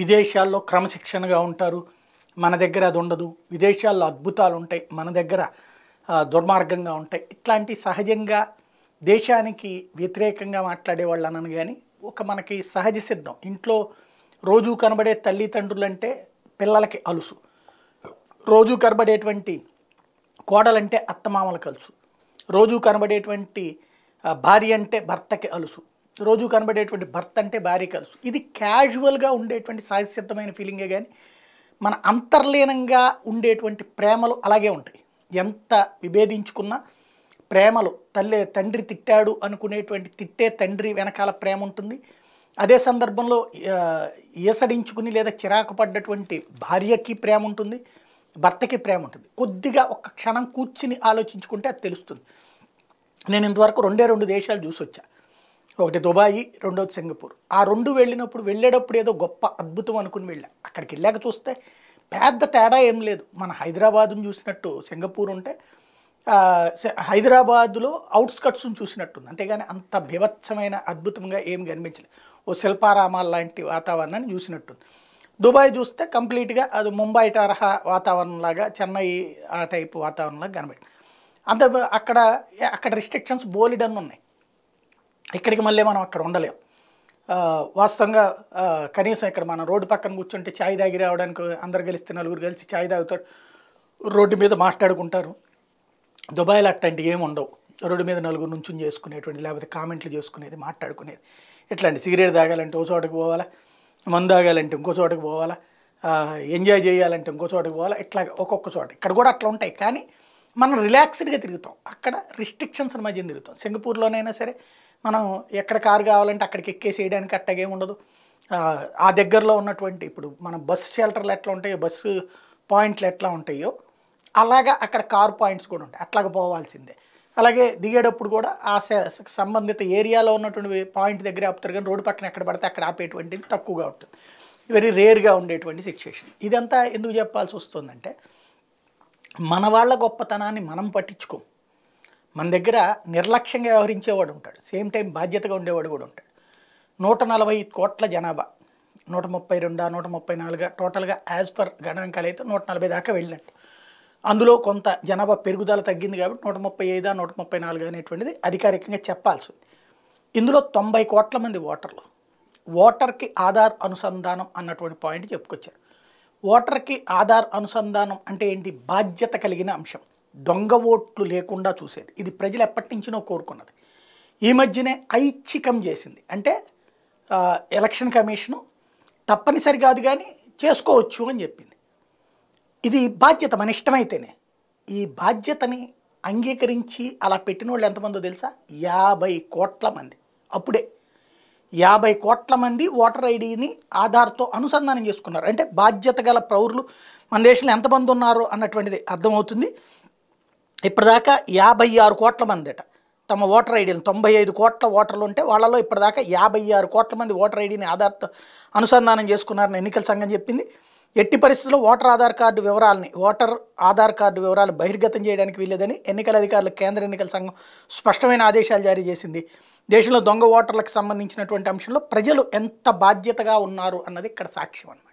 విదేశాల్లో క్రమశిక్షణగా ఉంటారు మన దగ్గర అది ఉండదు విదేశాల్లో అద్భుతాలు ఉంటాయి మన దగ్గర దుర్మార్గంగా ఉంటాయి ఇట్లాంటి సహజంగా దేశానికి వ్యతిరేకంగా మాట్లాడే వాళ్ళు అనను కానీ ఒక మనకి సహజ సిద్ధం ఇంట్లో రోజు కనబడే తల్లిదండ్రులు అంటే పిల్లలకి అలుసు రోజు కనబడేటువంటి కోడలంటే అత్తమామలకు అలుసు రోజు కనబడేటువంటి భార్య అంటే భర్తకి అలుసు రోజు కనబడేటువంటి భర్త అంటే భార్య కలుసు ఇది క్యాజువల్గా ఉండేటువంటి సహజసిద్ధమైన ఫీలింగే కానీ మన అంతర్లీనంగా ఉండేటువంటి ప్రేమలు అలాగే ఉంటాయి ఎంత విభేదించుకున్నా ప్రేమలు తల్లి తండ్రి తిట్టాడు అనుకునేటువంటి తిట్టే తండ్రి వెనకాల ప్రేమ ఉంటుంది అదే సందర్భంలో ఈసడించుకుని లేదా చిరాకు పడ్డటువంటి భార్యకి ప్రేమ ఉంటుంది భర్తకి ప్రేమ ఉంటుంది కొద్దిగా ఒక్క క్షణం కూర్చుని ఆలోచించుకుంటే అది తెలుస్తుంది నేను ఇంతవరకు రెండే రెండు దేశాలు చూసొచ్చా ఒకటి దుబాయి రెండోది సింగపూర్ ఆ రెండు వెళ్ళినప్పుడు వెళ్ళేటప్పుడు ఏదో గొప్ప అద్భుతం అనుకుని వెళ్ళా అక్కడికి వెళ్ళాక చూస్తే పెద్ద తేడా ఏం లేదు మన హైదరాబాద్ను చూసినట్టు సింగపూర్ ఉంటే హైదరాబాద్లో అవుట్స్కట్స్ను చూసినట్టుంది అంతేగాని అంత బివత్సమైన అద్భుతంగా ఏం కనిపించలేదు ఓ శిల్పారామాల లాంటి వాతావరణాన్ని చూసినట్టుంది దుబాయ్ చూస్తే కంప్లీట్గా అది ముంబై తరహా వాతావరణంలాగా చెన్నై ఆ టైప్ వాతావరణంలాగా కనబడి అంత అక్కడ అక్కడ రిస్ట్రిక్షన్స్ బోలిడన్ ఉన్నాయి ఇక్కడికి మళ్ళీ మనం అక్కడ ఉండలేం వాస్తవంగా కనీసం ఇక్కడ మనం రోడ్డు పక్కన కూర్చుంటే ఛాయ్ తాగి రావడానికి అందరు గెలిస్తే నలుగురు కలిసి ఛాయ్ తాగుతారు రోడ్డు మీద మాట్లాడుకుంటారు దుబాయ్లో అట్లాంటివి ఏమి ఉండవు రోడ్డు మీద నలుగురు నుంచి చేసుకునేటువంటి లేకపోతే కామెంట్లు చేసుకునేది మాట్లాడుకునేది ఇట్లాంటి సిగరెట్ తాగాలంటే ఓ చోటకి పోవాలా మందు తాగాలంటే ఇంకో చోటకి పోవాలా ఎంజాయ్ చేయాలంటే ఇంకో చోటకి పోవాలా ఇట్లా ఒక్కొక్క చోట ఇక్కడ కూడా అట్లా ఉంటాయి కానీ మనం రిలాక్స్డ్గా తిరుగుతాం అక్కడ రిస్ట్రిక్షన్స్ మధ్య తిరుగుతాం సింగపూర్లోనైనా సరే మనం ఎక్కడ కారు కావాలంటే అక్కడికి ఎక్కేసేయడానికి అట్టగే ఉండదు ఆ దగ్గరలో ఉన్నటువంటి ఇప్పుడు మన బస్సు షెల్టర్లు ఎట్లా ఉంటాయో బస్సు పాయింట్లు ఎట్లా ఉంటాయో అలాగా అక్కడ కార్ పాయింట్స్ కూడా ఉంటాయి అట్లాగ పోవాల్సిందే అలాగే దిగేటప్పుడు కూడా ఆ సంబంధిత ఏరియాలో ఉన్నటువంటి పాయింట్ దగ్గర ఆపుతారు కానీ రోడ్డు పక్కన ఎక్కడ పడితే అక్కడ ఆపేటువంటిది తక్కువగా ఉంటుంది వెరీ రేర్గా ఉండేటువంటి సిచ్యువేషన్ ఇదంతా ఎందుకు చెప్పాల్సి వస్తుందంటే మన వాళ్ళ గొప్పతనాన్ని మనం పట్టించుకో మన దగ్గర నిర్లక్ష్యంగా వ్యవహరించేవాడు ఉంటాడు సేమ్ టైం బాధ్యతగా ఉండేవాడు కూడా ఉంటాడు నూట నలభై కోట్ల జనాభా నూట ముప్పై రెండు నూట ముప్పై నాలుగు టోటల్గా యాజ్ పర్ గణాంకాలు అయితే నూట నలభై దాకా వెళ్ళినట్టు అందులో కొంత జనాభా పెరుగుదల తగ్గింది కాబట్టి నూట ముప్పై ఐదు నూట ముప్పై నాలుగు అనేటువంటిది అధికారికంగా చెప్పాల్సి ఉంది ఇందులో తొంభై కోట్ల మంది ఓటర్లు ఓటర్కి ఆధార్ అనుసంధానం అన్నటువంటి పాయింట్ చెప్పుకొచ్చారు ఓటర్కి ఆధార్ అనుసంధానం అంటే ఏంటి బాధ్యత కలిగిన అంశం దొంగ ఓట్లు లేకుండా చూసేది ఇది ప్రజలు ఎప్పటి నుంచినో కోరుకున్నది ఈ మధ్యనే ఐచ్ఛికం చేసింది అంటే ఎలక్షన్ కమిషను తప్పనిసరి కాదు కానీ చేసుకోవచ్చు అని చెప్పింది ఇది బాధ్యత మన ఇష్టమైతేనే ఈ బాధ్యతని అంగీకరించి అలా పెట్టిన వాళ్ళు ఎంతమందో తెలుసా యాభై కోట్ల మంది అప్పుడే యాభై కోట్ల మంది ఓటర్ ఐడిని ఆధార్తో అనుసంధానం చేసుకున్నారు అంటే బాధ్యత గల పౌరులు మన దేశంలో ఎంతమంది ఉన్నారు అన్నటువంటిది అర్థమవుతుంది ఇప్పటిదాకా యాభై ఆరు కోట్ల మంది అట తమ ఓటర్ ఐడీలు తొంభై ఐదు కోట్ల ఓటర్లు ఉంటే వాళ్ళలో ఇప్పటిదాకా యాభై ఆరు కోట్ల మంది ఓటర్ ఐడిని ఆధార్తో అనుసంధానం చేసుకున్నారని ఎన్నికల సంఘం చెప్పింది ఎట్టి పరిస్థితుల్లో ఓటర్ ఆధార్ కార్డు వివరాలని ఓటర్ ఆధార్ కార్డు వివరాలు బహిర్గతం చేయడానికి వీల్లేదని ఎన్నికల అధికారులు కేంద్ర ఎన్నికల సంఘం స్పష్టమైన ఆదేశాలు జారీ చేసింది దేశంలో దొంగ ఓటర్లకు సంబంధించినటువంటి అంశంలో ప్రజలు ఎంత బాధ్యతగా ఉన్నారు అన్నది ఇక్కడ సాక్ష్యం అన్నమాట